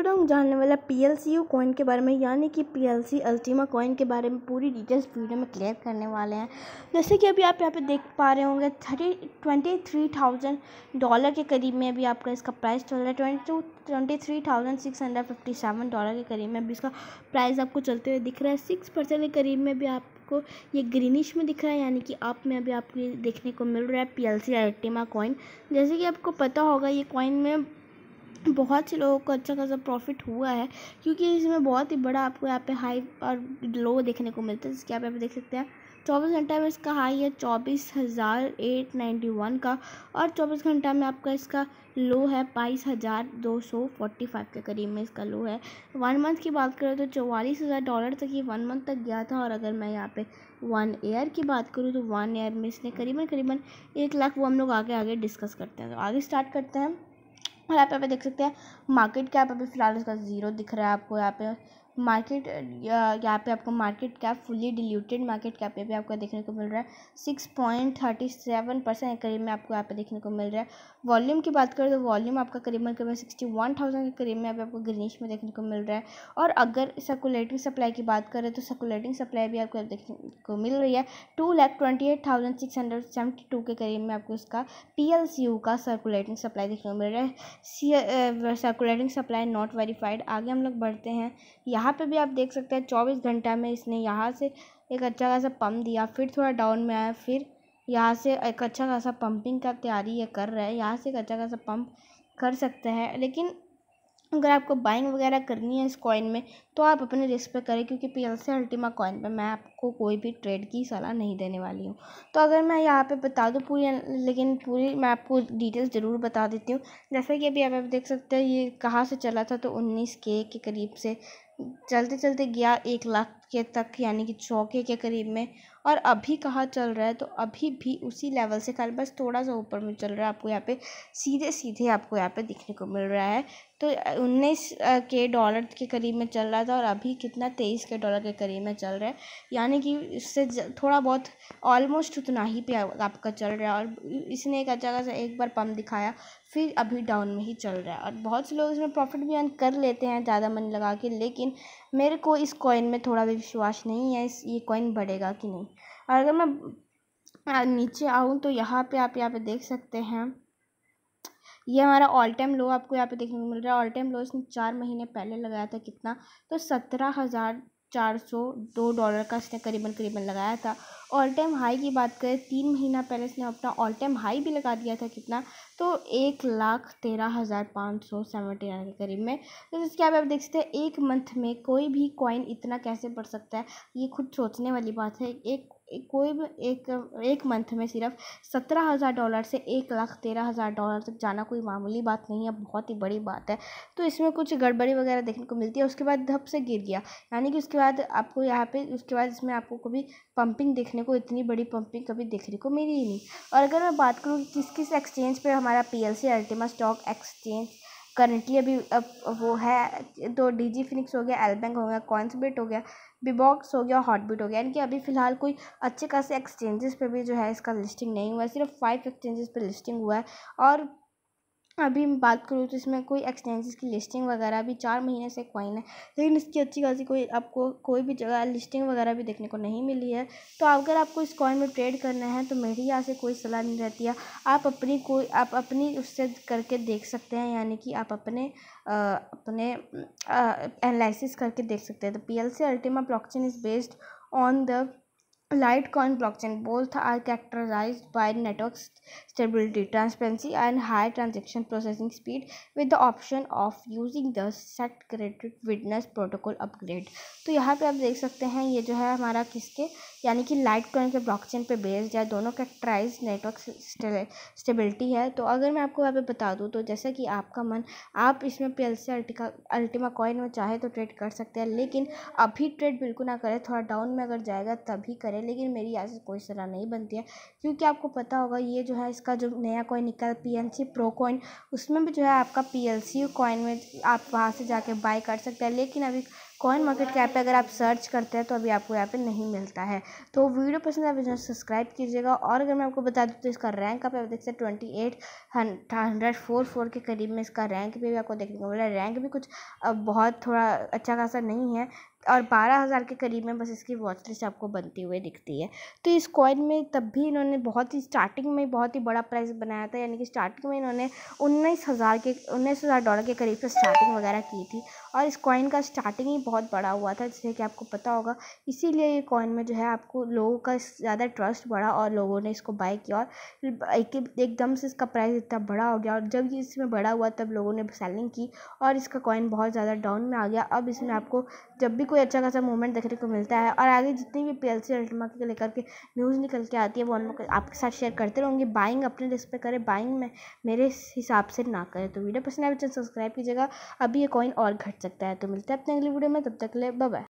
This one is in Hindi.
वीडियो में जानने वाला P L C U coin के बारे में यानी कि P L C Ultima coin के बारे में पूरी डिटेल्स वीडियो में क्लियर करने वाले हैं जैसे कि अभी आप यहाँ पे देख पा रहे होंगे thirty twenty three thousand dollar के करीब में अभी आपका इसका प्राइस चल रहा है twenty two twenty three thousand six hundred fifty seven dollar के करीब में अभी इसका प्राइस आपको चलते हुए दिख रहा है सिक्स परसेंट के करीब में भी आपको ये ग्रीनिश में दिख रहा है यानी कि आप में अभी आपको ये देखने को मिल रहा है P L C Ultima coin जैसे कि आपको पता होगा ये कॉइन में बहुत से लोगों को अच्छा खासा प्रॉफिट हुआ है क्योंकि इसमें बहुत ही बड़ा आपको यहाँ पे हाई और लो देखने को मिलता है जिसके आप यहाँ पे देख सकते हैं चौबीस घंटा में इसका हाई है चौबीस हज़ार एट नाइन्टी वन का और चौबीस घंटा में आपका इसका लो है बाईस हज़ार दो सौ फोर्टी फाइव के करीब में इसका लो है वन मंथ की बात करें तो चौवालीस हज़ार डॉलर तक ये वन मंथ तक गया था और अगर मैं यहाँ पे वन ईयर की बात करूँ तो वन ईयर में इसने करीबन करीबन एक लाख वो हम लोग आगे आगे डिस्कस करते हैं तो आगे स्टार्ट करते हैं और यहाँ पे देख सकते हैं मार्केट कैप अभी फ़िलहाल इसका ज़ीरो दिख रहा है आपको यहाँ पे मार्केट uh, यहाँ पे आपको market cap fully diluted market cap पे भी आपको देखने को मिल रहा है six point thirty seven percent करीब में आपको यहाँ पे देखने को मिल रहा है वॉल्यूम की बात करें तो वॉल्यूम आपका करीबन करीबन सिक्सटी वन थाउजेंड के करीब में अभी आपको ग्रीनिश में देखने को मिल रहा है और अगर सर्कुलेटिंग सप्लाई की बात करें तो सर्कुलेटिंग सप्लाई भी आपको देखने को मिल रही है two lakh twenty eight thousand six hundred seventy two के करीब में आपको इसका पी एल सी यू का सर्कुलेटिंग सप्लाई देखने को मिल रहा है सर्कुलेटिंग सप्लाई नॉट वेरीफाइड आगे हम लोग बढ़ते हैं यहाँ यहाँ पे भी आप देख सकते हैं चौबीस घंटा में इसने यहाँ से एक अच्छा खासा पम्प दिया फिर थोड़ा डाउन में आया फिर यहाँ से एक अच्छा खासा पम्पिंग का तैयारी ये कर रहा है यहाँ से एक अच्छा खासा पम्प कर सकते हैं लेकिन अगर आपको बाइंग वगैरह करनी है इस कॉइन में तो आप अपने रिस्क पे करें क्योंकि P L C Ultima coin पर मैं आपको कोई भी ट्रेड की सलाह नहीं देने वाली हूँ तो अगर मैं यहाँ पे बता दूँ पूरी लेकिन पूरी मैं आपको डिटेल्स ज़रूर बता देती हूँ जैसे कि अभी आप, आप देख सकते हैं ये कहाँ से चला था तो उन्नीस के के करीब से चलते चलते गया एक लाख के तक यानी कि चौके के करीब में और अभी कहाँ चल रहा है तो अभी भी उसी लेवल से खाली बस थोड़ा सा ऊपर में चल रहा है आपको यहाँ पे सीधे सीधे आपको यहाँ पे दिखने को मिल रहा है तो उन्नीस के डॉलर के करीब में चल रहा है रहा था और अभी कितना तेईस के डॉलर के करीब में चल रहा है यानी कि इससे थोड़ा बहुत ऑलमोस्ट उतना ही पे आपका चल रहा है और इसने एक अच्छा खासा एक बार पम्प दिखाया फिर अभी डाउन में ही चल रहा है और बहुत से लोग इसमें प्रॉफिट भी अर्न कर लेते हैं ज़्यादा मन लगा के लेकिन मेरे को इस कॉइन में थोड़ा भी विश्वास नहीं है इस ये कॉइन बढ़ेगा कि नहीं और अगर मैं नीचे आऊँ तो यहाँ पे आप यहाँ पे देख सकते हैं ये हमारा ऑल टाइम लो आपको यहाँ पे देखने को मिल रहा है ऑल टाइम लो इसने चार महीने पहले लगाया था कितना तो सत्रह हज़ार चार सौ दो डॉलर का इसने करीबन करीबन लगाया था ऑल टाइम हाई की बात करें तीन महीना पहले इसने अपना ऑल टाइम हाई भी लगा दिया था कितना तो एक लाख तेरह हज़ार पाँच सौ सेवेंटी नाइन के करीब में तो इसके आप आप देख सकते हैं एक मंथ में कोई भी कॉइन इतना कैसे बढ़ सकता है ये खुद सोचने वाली बात है एक कोई भी एक एक मंथ में सिर्फ सत्रह हज़ार डॉलर से एक लाख तेरह हज़ार डॉलर तक जाना कोई मामूली बात नहीं है बहुत ही बड़ी बात है तो इसमें कुछ गड़बड़ी वगैरह देखने को मिलती है उसके बाद धप से गिर गया यानी कि उसके बाद आपको यहाँ पे उसके बाद इसमें आपको कभी पंपिंग देखने देखने को इतनी बड़ी पंपिंग कभी देखने को मिली ही नहीं और अगर मैं बात करूँ किस किस एक्सचेंज पर हमारा P L C Ultima stock exchange currently अभी अब वो है तो डी जी फिनिक्स हो गया एल बैंक हो गया बिट हो गया बिबॉक्स हो गया बिट हो गया यानी कि अभी फ़िलहाल कोई अच्छे खासे एक्सचेंजेस पे भी जो है इसका लिस्टिंग नहीं हुआ है सिर्फ फाइव एक्सचेंजेस पे लिस्टिंग हुआ है और अभी मैं बात करूँ तो इसमें कोई एक्सटेंसिस की लिस्टिंग वगैरह भी चार महीने से क्वाइन है लेकिन इसकी अच्छी खासी कोई आपको कोई भी जगह लिस्टिंग वगैरह भी देखने को नहीं मिली है तो अगर आपको इस कॉइन में ट्रेड करना है तो मेरी यहाँ से कोई सलाह नहीं रहती है आप अपनी कोई आप अपनी उससे करके देख सकते हैं यानी कि आप अपने आ, अपने एनालिसिस करके देख सकते हैं तो P L C Ultima blockchain is based on the Litecoin block chain both are characterized by network stability transparency and high transaction processing speed with the option of using the set credit witness protocol upgrade तो यहाँ पर आप देख सकते हैं ये जो है हमारा किसके यानी कि लाइट करंट के ब्लॉकचेन पे बेस्ड है दोनों का ट्राइज नेटवर्क स्टेबिलिटी है तो अगर मैं आपको यहाँ पे बता दूँ तो जैसा कि आपका मन आप इसमें पी एल सी अल्टिका अल्टीमा कॉइन में चाहे तो ट्रेड कर सकते हैं लेकिन अभी ट्रेड बिल्कुल ना करें थोड़ा डाउन में अगर जाएगा तभी करें लेकिन मेरी यहाँ से कोई सलाह नहीं बनती है क्योंकि आपको पता होगा ये जो है इसका जो नया कॉइन निकला P N C pro coin उसमें भी जो है आपका पी एल सी कॉइन में आप वहाँ से जाके बाय कर सकते हैं लेकिन अभी कॉइन मार्केट कैप पे अगर आप सर्च करते हैं तो अभी आपको यहाँ पे नहीं मिलता है तो वीडियो पसंद आए चैनल सब्सक्राइब कीजिएगा और अगर मैं आपको बता दूँ तो इसका रैंक आप देख सकते हैं twenty eight hundred four four के करीब में इसका रैंक भी आपको देखने को मिला रैंक भी कुछ बहुत थोड़ा अच्छा खासा नहीं है और बारह हज़ार के करीब में बस इसकी वॉच लिस्ट आपको बनती हुई दिखती है तो इस कॉइन में तब भी इन्होंने बहुत ही स्टार्टिंग में बहुत ही बड़ा प्राइस बनाया था यानी कि स्टार्टिंग में इन्होंने उन्नीस हज़ार के उन्नीस हज़ार डॉलर के करीब से स्टार्टिंग वगैरह की थी और इस कॉइन का स्टार्टिंग ही बहुत बड़ा हुआ था जैसे कि आपको पता होगा इसीलिए ये कॉइन में जो है आपको लोगों का ज़्यादा ट्रस्ट बढ़ा और लोगों ने इसको बाय किया और एक एकदम से इसका प्राइस इतना बड़ा हो गया और जब ये इसमें बड़ा हुआ तब लोगों ने सेलिंग की और इसका कॉइन बहुत ज़्यादा डाउन में आ गया अब इसमें आपको जब भी कोई अच्छा खासा मूवमेंट देखने को मिलता है और आगे जितनी भी पी एल सी अल्ट्रमा के लेकर के न्यूज़ निकल के आती है वो हम आपके साथ शेयर करते रहूँगी बाइंग अपने रिस्क पर करें बाइंग में मेरे हिसाब से ना करें तो वीडियो पसंद आए तो सब्सक्राइब कीजिएगा अभी ये कॉइन और घट सकता है तो मिलते हैं अपने अगली वीडियो में तब तक ले बाय